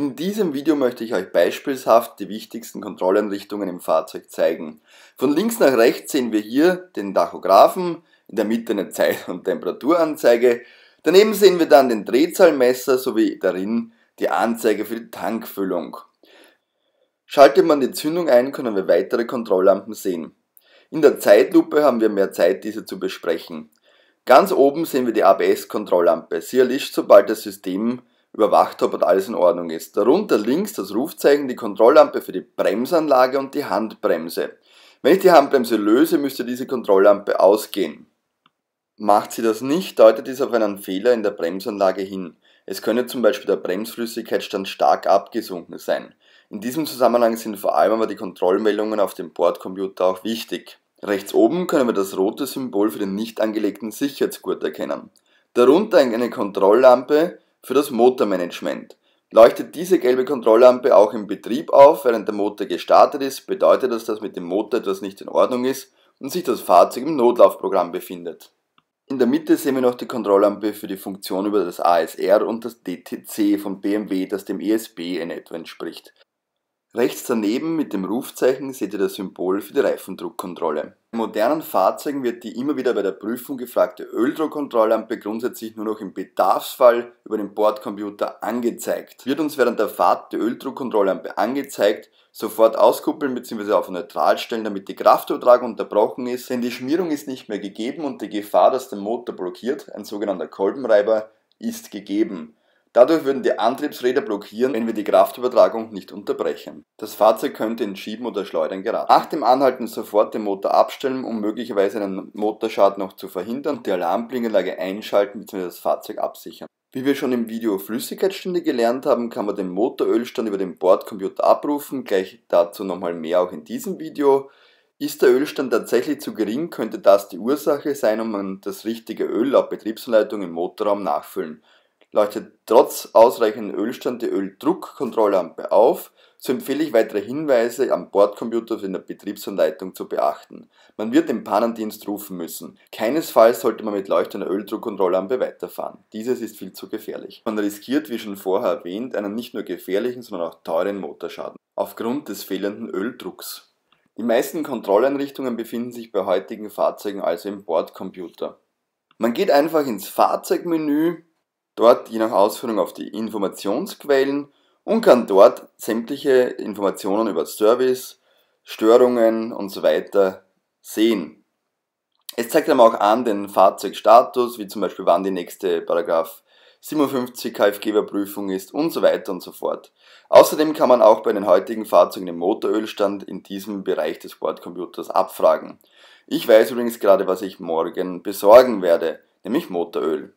In diesem Video möchte ich euch beispielshaft die wichtigsten Kontrolleinrichtungen im Fahrzeug zeigen. Von links nach rechts sehen wir hier den Tachographen, in der Mitte eine Zeit- und Temperaturanzeige, daneben sehen wir dann den Drehzahlmesser sowie darin die Anzeige für die Tankfüllung. Schaltet man die Zündung ein, können wir weitere Kontrolllampen sehen. In der Zeitlupe haben wir mehr Zeit, diese zu besprechen. Ganz oben sehen wir die ABS-Kontrolllampe. Sie erlischt, sobald das System überwacht habe und alles in Ordnung ist. Darunter links das Rufzeichen, die Kontrolllampe für die Bremsanlage und die Handbremse. Wenn ich die Handbremse löse, müsste diese Kontrolllampe ausgehen. Macht sie das nicht, deutet dies auf einen Fehler in der Bremsanlage hin. Es könne zum Beispiel der Bremsflüssigkeitsstand stark abgesunken sein. In diesem Zusammenhang sind vor allem aber die Kontrollmeldungen auf dem Bordcomputer auch wichtig. Rechts oben können wir das rote Symbol für den nicht angelegten Sicherheitsgurt erkennen. Darunter eine Kontrolllampe, für das Motormanagement. Leuchtet diese gelbe Kontrolllampe auch im Betrieb auf, während der Motor gestartet ist, bedeutet das, dass mit dem Motor etwas nicht in Ordnung ist und sich das Fahrzeug im Notlaufprogramm befindet. In der Mitte sehen wir noch die Kontrolllampe für die Funktion über das ASR und das DTC von BMW, das dem ESB in etwa entspricht. Rechts daneben mit dem Rufzeichen seht ihr das Symbol für die Reifendruckkontrolle. In modernen Fahrzeugen wird die immer wieder bei der Prüfung gefragte Öldruckkontrolllampe grundsätzlich nur noch im Bedarfsfall über den Bordcomputer angezeigt. Wird uns während der Fahrt die Öldruckkontrolllampe angezeigt, sofort auskuppeln bzw. auf neutral stellen, damit die Kraftübertragung unterbrochen ist, denn die Schmierung ist nicht mehr gegeben und die Gefahr, dass der Motor blockiert, ein sogenannter Kolbenreiber, ist gegeben. Dadurch würden die Antriebsräder blockieren, wenn wir die Kraftübertragung nicht unterbrechen. Das Fahrzeug könnte in Schieben oder Schleudern geraten. Nach dem Anhalten sofort den Motor abstellen, um möglicherweise einen Motorschaden noch zu verhindern die Alarmblinkanlage einschalten bzw. das Fahrzeug absichern. Wie wir schon im Video Flüssigkeitsstände gelernt haben, kann man den Motorölstand über den Bordcomputer abrufen, gleich dazu nochmal mehr auch in diesem Video. Ist der Ölstand tatsächlich zu gering, könnte das die Ursache sein um man das richtige Öl laut Betriebsanleitung im Motorraum nachfüllen leuchtet trotz ausreichendem Ölstand die Öldruckkontrolllampe auf, so empfehle ich weitere Hinweise am Bordcomputer in der Betriebsanleitung zu beachten. Man wird den Pannendienst rufen müssen. Keinesfalls sollte man mit leuchtender Öldruckkontrolllampe weiterfahren. Dieses ist viel zu gefährlich. Man riskiert, wie schon vorher erwähnt, einen nicht nur gefährlichen, sondern auch teuren Motorschaden. Aufgrund des fehlenden Öldrucks. Die meisten Kontrolleinrichtungen befinden sich bei heutigen Fahrzeugen also im Bordcomputer. Man geht einfach ins Fahrzeugmenü, dort je nach Ausführung auf die Informationsquellen und kann dort sämtliche Informationen über Service, Störungen und so weiter sehen. Es zeigt einem auch an den Fahrzeugstatus, wie zum Beispiel wann die nächste Paragraph 57 kfg überprüfung ist und so weiter und so fort. Außerdem kann man auch bei den heutigen Fahrzeugen den Motorölstand in diesem Bereich des Bordcomputers abfragen. Ich weiß übrigens gerade, was ich morgen besorgen werde, nämlich Motoröl.